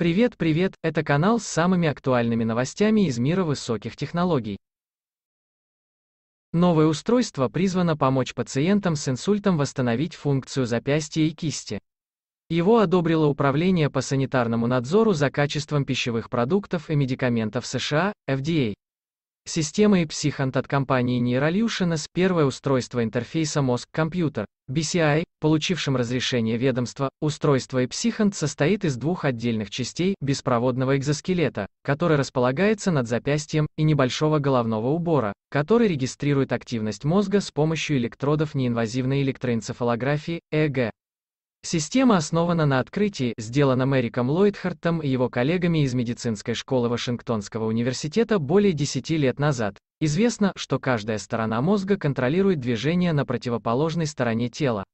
Привет, привет, это канал с самыми актуальными новостями из мира высоких технологий. Новое устройство призвано помочь пациентам с инсультом восстановить функцию запястья и кисти. Его одобрило Управление по санитарному надзору за качеством пищевых продуктов и медикаментов США, FDA. Система и психант от компании Neurolutions – первое устройство интерфейса мозг-компьютер, BCI, получившим разрешение ведомства, устройство и психант состоит из двух отдельных частей беспроводного экзоскелета, который располагается над запястьем, и небольшого головного убора, который регистрирует активность мозга с помощью электродов неинвазивной электроэнцефалографии, ЭЭГ. Система основана на открытии, сделанном Эриком Ллойдхартом и его коллегами из медицинской школы Вашингтонского университета более 10 лет назад. Известно, что каждая сторона мозга контролирует движение на противоположной стороне тела.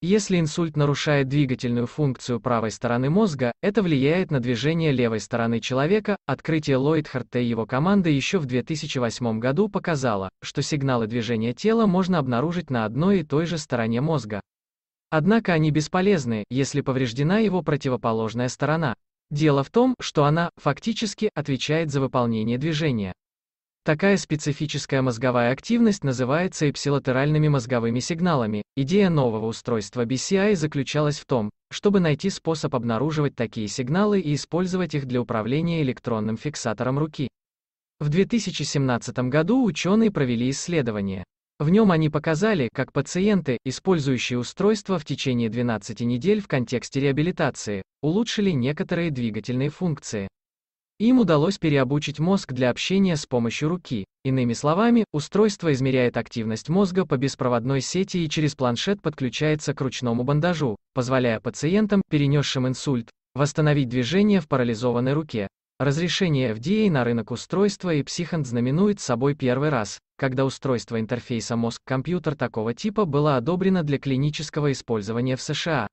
Если инсульт нарушает двигательную функцию правой стороны мозга, это влияет на движение левой стороны человека. Открытие Ллойдхарта и его команды еще в 2008 году показало, что сигналы движения тела можно обнаружить на одной и той же стороне мозга. Однако они бесполезны, если повреждена его противоположная сторона. Дело в том, что она, фактически, отвечает за выполнение движения. Такая специфическая мозговая активность называется эпсилатеральными мозговыми сигналами. Идея нового устройства BCI заключалась в том, чтобы найти способ обнаруживать такие сигналы и использовать их для управления электронным фиксатором руки. В 2017 году ученые провели исследование. В нем они показали, как пациенты, использующие устройство в течение 12 недель в контексте реабилитации, улучшили некоторые двигательные функции. Им удалось переобучить мозг для общения с помощью руки. Иными словами, устройство измеряет активность мозга по беспроводной сети и через планшет подключается к ручному бандажу, позволяя пациентам, перенесшим инсульт, восстановить движение в парализованной руке, Разрешение FDA на рынок устройства и психант знаменует собой первый раз, когда устройство интерфейса мозг-компьютер такого типа было одобрено для клинического использования в США.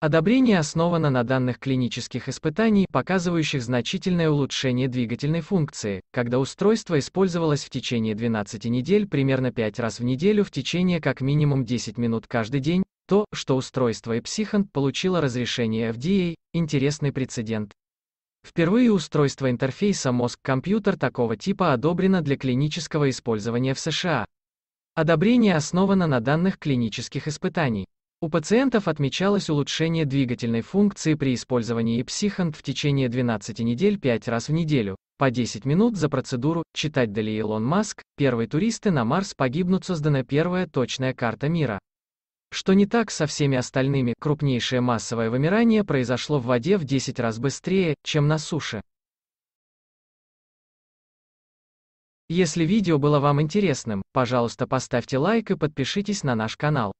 Одобрение основано на данных клинических испытаний, показывающих значительное улучшение двигательной функции, когда устройство использовалось в течение 12 недель примерно 5 раз в неделю в течение как минимум 10 минут каждый день, то, что устройство и психант получило разрешение FDA, интересный прецедент. Впервые устройство интерфейса мозг-компьютер такого типа одобрено для клинического использования в США. Одобрение основано на данных клинических испытаний. У пациентов отмечалось улучшение двигательной функции при использовании психант в течение 12 недель 5 раз в неделю, по 10 минут за процедуру, читать далее Илон Маск, первые туристы на Марс погибнут создана первая точная карта мира. Что не так со всеми остальными, крупнейшее массовое вымирание произошло в воде в 10 раз быстрее, чем на суше. Если видео было вам интересным, пожалуйста поставьте лайк и подпишитесь на наш канал.